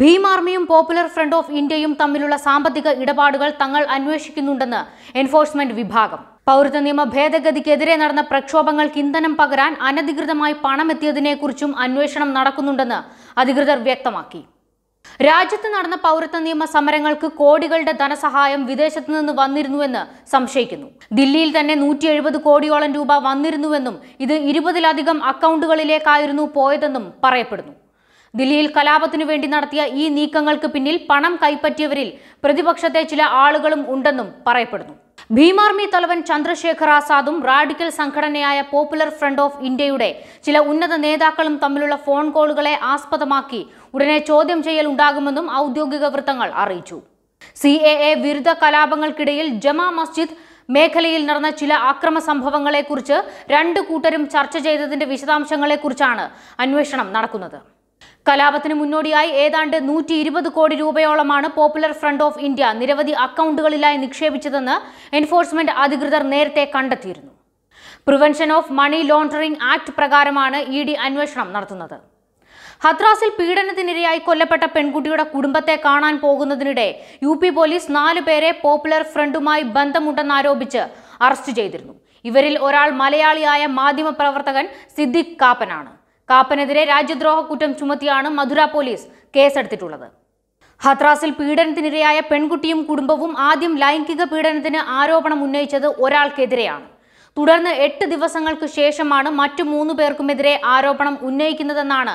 ഭീം ആർമിയും popular front of ഇന്ത്യയും തമ്മിലുള്ള സാമ്പത്തിക ഇടപാടുകൾ തങ്ങൾ അന്വേഷിക്കുന്നുണ്ടെന്ന് എൻഫോഴ്സ്മെന്റ് വിഭാഗം പൗരത്വ നിയമ ഭേദഗതിക്കെതിരെ നടന്ന പ്രക്ഷോഭങ്ങൾക്ക് ഇന്ധനം പകരാൻ അനധികൃതമായി പണമെത്തിയതിനെക്കുറിച്ചും അന്വേഷണം നടക്കുന്നുണ്ടെന്ന് അധികൃതർ വ്യക്തമാക്കി രാജ്യത്ത് നടന്ന പൗരത്വ നിയമ സമരങ്ങൾക്ക് കോടികളുടെ ധനസഹായം വിദേശത്തു നിന്ന് വന്നിരുന്നുവെന്ന് സംശയിക്കുന്നു ദില്ലിയിൽ തന്നെ നൂറ്റി എഴുപത് കോടിയോളം രൂപ വന്നിരുന്നുവെന്നും ഇത് ഇരുപതിലധികം അക്കൗണ്ടുകളിലേക്കായിരുന്നു പോയതെന്നും പറയപ്പെടുന്നു ദില്ലിയിൽ കലാപത്തിനു വേണ്ടി നടത്തിയ ഈ നീക്കങ്ങൾക്ക് പിന്നിൽ പണം കൈപ്പറ്റിയവരിൽ പ്രതിപക്ഷത്തെ ചില ആളുകളും ഉണ്ടെന്നും പറയപ്പെടുന്നു ഭീമാർമി തലവൻ ചന്ദ്രശേഖർ ആസാദും റാഡിക്കൽ സംഘടനയായ പോപ്പുലർ ഫ്രണ്ട് ഓഫ് ഇന്ത്യയുടെ ചില ഉന്നത നേതാക്കളും തമ്മിലുള്ള ഫോൺ കോളുകളെ ആസ്പദമാക്കി ഉടനെ ചോദ്യം ചെയ്യൽ ഉണ്ടാകുമെന്നും ഔദ്യോഗിക വൃത്തങ്ങൾ അറിയിച്ചു സി എ എ വിരുദ്ധ കലാപങ്ങൾക്കിടയിൽ ജമാ മസ്ജിദ് മേഖലയിൽ നടന്ന ചില അക്രമ സംഭവങ്ങളെക്കുറിച്ച് രണ്ട് കൂട്ടരും ചർച്ച ചെയ്തതിന്റെ വിശദാംശങ്ങളെക്കുറിച്ചാണ് അന്വേഷണം നടക്കുന്നത് കലാപത്തിന് മുന്നോടിയായി ഏതാണ്ട് നൂറ്റി ഇരുപത് കോടി രൂപയോളമാണ് പോപ്പുലർ ഫ്രണ്ട് ഓഫ് ഇന്ത്യ നിരവധി അക്കൗണ്ടുകളിലായി നിക്ഷേപിച്ചതെന്ന് എൻഫോഴ്സ്മെന്റ് അധികൃതർ നേരത്തെ കണ്ടെത്തിയിരുന്നു prevention of money laundering act പ്രകാരമാണ് ഇ ഡി അന്വേഷണം നടത്തുന്നത് ഹത്രാസിൽ പീഡനത്തിനിരയായി കൊല്ലപ്പെട്ട പെൺകുട്ടിയുടെ കുടുംബത്തെ കാണാൻ പോകുന്നതിനിടെ യു പി പോലീസ് നാലു പേരെ പോപ്പുലർ ഫ്രണ്ടുമായി ബന്ധമുണ്ടെന്നാരോപിച്ച് അറസ്റ്റ് ചെയ്തിരുന്നു ഇവരിൽ ഒരാൾ മലയാളിയായ മാധ്യമപ്രവർത്തകൻ സിദ്ദിഖ് കാപ്പനാണ് കാപ്പനെതിരെ രാജ്യദ്രോഹ കുറ്റം ചുമത്തിയാണ് മധുര പോലീസ് കേസെടുത്തിട്ടുള്ളത് ഹത്രാസിൽ പീഡനത്തിനിരയായ പെൺകുട്ടിയും കുടുംബവും ആദ്യം ലൈംഗിക പീഡനത്തിന് ആരോപണം ഉന്നയിച്ചത് ഒരാൾക്കെതിരെയാണ് തുടർന്ന് എട്ട് ദിവസങ്ങൾക്ക് ശേഷമാണ് മറ്റു മൂന്ന് പേർക്കുമെതിരെ ആരോപണം ഉന്നയിക്കുന്നതെന്നാണ്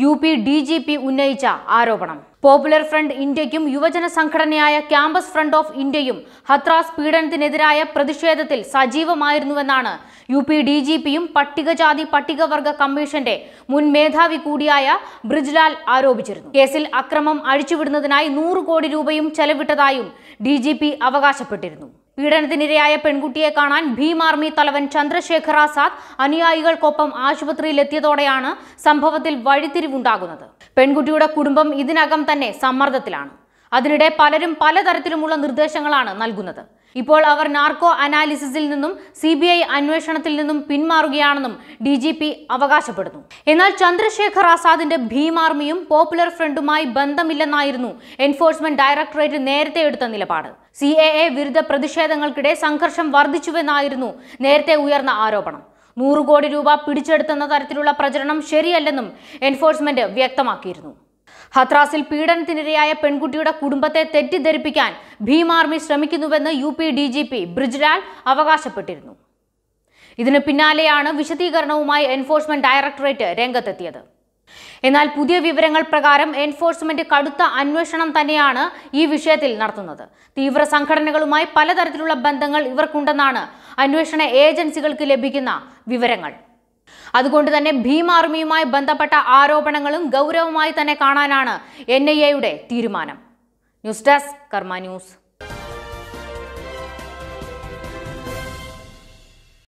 U P D G P ഉന്നയിച്ച ആരോപണം പോപ്പുലർ ഫ്രണ്ട് ഇന്ത്യയ്ക്കും യുവജന സംഘടനയായ ക്യാമ്പസ് ഫ്രണ്ട് ഓഫ് ഇന്ത്യയും ഹത്രാസ് പീഡനത്തിനെതിരായ പ്രതിഷേധത്തിൽ സജീവമായിരുന്നുവെന്നാണ് യു പി ഡി ജി പിയും പട്ടികജാതി പട്ടികവർഗ കമ്മീഷന്റെ മുൻ മേധാവി കൂടിയായ ബ്രിജ്ലാൽ ആരോപിച്ചിരുന്നു കേസിൽ അക്രമം അഴിച്ചുവിടുന്നതിനായി നൂറ് കോടി രൂപയും ചെലവിട്ടതായും ഡി അവകാശപ്പെട്ടിരുന്നു പീഡനത്തിനിരയായ പെൺകുട്ടിയെ കാണാൻ ഭീം ആർമി തലവൻ ചന്ദ്രശേഖർ ആസാദ് അനുയായികൾക്കൊപ്പം ആശുപത്രിയിലെത്തിയതോടെയാണ് സംഭവത്തിൽ വഴിത്തിരിവുണ്ടാകുന്നത് പെൺകുട്ടിയുടെ കുടുംബം ഇതിനകം തന്നെ സമ്മർദ്ദത്തിലാണ് അതിനിടെ പലരും പലതരത്തിലുമുള്ള നിർദ്ദേശങ്ങളാണ് നൽകുന്നത് ഇപ്പോൾ അവർ നാർക്കോ അനാലിസിസിൽ നിന്നും സി ബി ഐ അന്വേഷണത്തിൽ നിന്നും പിന്മാറുകയാണെന്നും ഡി ജി പി അവകാശപ്പെടുന്നു എന്നാൽ ചന്ദ്രശേഖർ ആസാദിന്റെ ഭീമാർമിയും പോപ്പുലർ ഫ്രണ്ടുമായി ബന്ധമില്ലെന്നായിരുന്നു എൻഫോഴ്സ്മെന്റ് ഡയറക്ടറേറ്റ് നേരത്തെ എടുത്ത നിലപാട് സി എ എ വിരുദ്ധ പ്രതിഷേധങ്ങൾക്കിടെ സംഘർഷം വർദ്ധിച്ചുവെന്നായിരുന്നു നേരത്തെ ഉയർന്ന ആരോപണം നൂറ് കോടി രൂപ പിടിച്ചെടുത്തെന്ന തരത്തിലുള്ള പ്രചരണം ശരിയല്ലെന്നും എൻഫോഴ്സ്മെന്റ് വ്യക്തമാക്കിയിരുന്നു ഹത്രാസിൽ പീഡനത്തിനിരയായ പെൺകുട്ടിയുടെ കുടുംബത്തെ തെറ്റിദ്ധരിപ്പിക്കാൻ ഭീം ആർമി ശ്രമിക്കുന്നുവെന്ന് U P D G P Brijlal അവകാശപ്പെട്ടിരുന്നു ഇതിന് പിന്നാലെയാണ് വിശദീകരണവുമായി എൻഫോഴ്സ്മെന്റ് ഡയറക്ടറേറ്റ് രംഗത്തെത്തിയത് എന്നാൽ പുതിയ വിവരങ്ങൾ പ്രകാരം എൻഫോഴ്സ്മെന്റ് കടുത്ത അന്വേഷണം തന്നെയാണ് ഈ വിഷയത്തിൽ നടത്തുന്നത് തീവ്ര സംഘടനകളുമായി പലതരത്തിലുള്ള ബന്ധങ്ങൾ ഇവർക്കുണ്ടെന്നാണ് അന്വേഷണ ഏജൻസികൾക്ക് ലഭിക്കുന്ന വിവരങ്ങൾ അതുകൊണ്ട് തന്നെ ഭീം ആർമിയുമായി ബന്ധപ്പെട്ട ആരോപണങ്ങളും ഗൗരവമായി തന്നെ കാണാനാണ് എൻ ഐ എയുടെ തീരുമാനം ന്യൂസ് ഡെസ്ക് കർമ്മ ന്യൂസ്